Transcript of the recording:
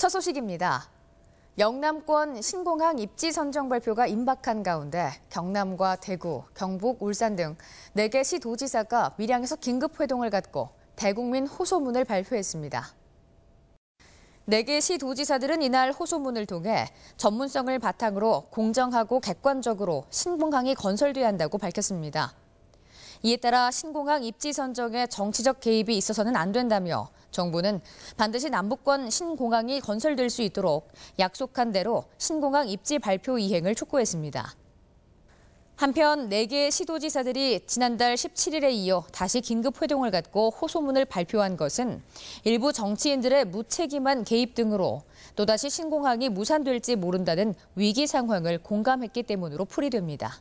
첫 소식입니다. 영남권 신공항 입지 선정 발표가 임박한 가운데 경남과 대구, 경북, 울산 등 4개 시도지사가 밀양에서 긴급 회동을 갖고 대국민 호소문을 발표했습니다. 4개 시도지사들은 이날 호소문을 통해 전문성을 바탕으로 공정하고 객관적으로 신공항이 건설돼야 한다고 밝혔습니다. 이에 따라 신공항 입지 선정에 정치적 개입이 있어서는 안 된다며 정부는 반드시 남북권 신공항이 건설될 수 있도록 약속한 대로 신공항 입지 발표 이행을 촉구했습니다. 한편 4개 시도지사들이 지난달 17일에 이어 다시 긴급 회동을 갖고 호소문을 발표한 것은 일부 정치인들의 무책임한 개입 등으로 또다시 신공항이 무산될지 모른다는 위기 상황을 공감했기 때문으로 풀이됩니다.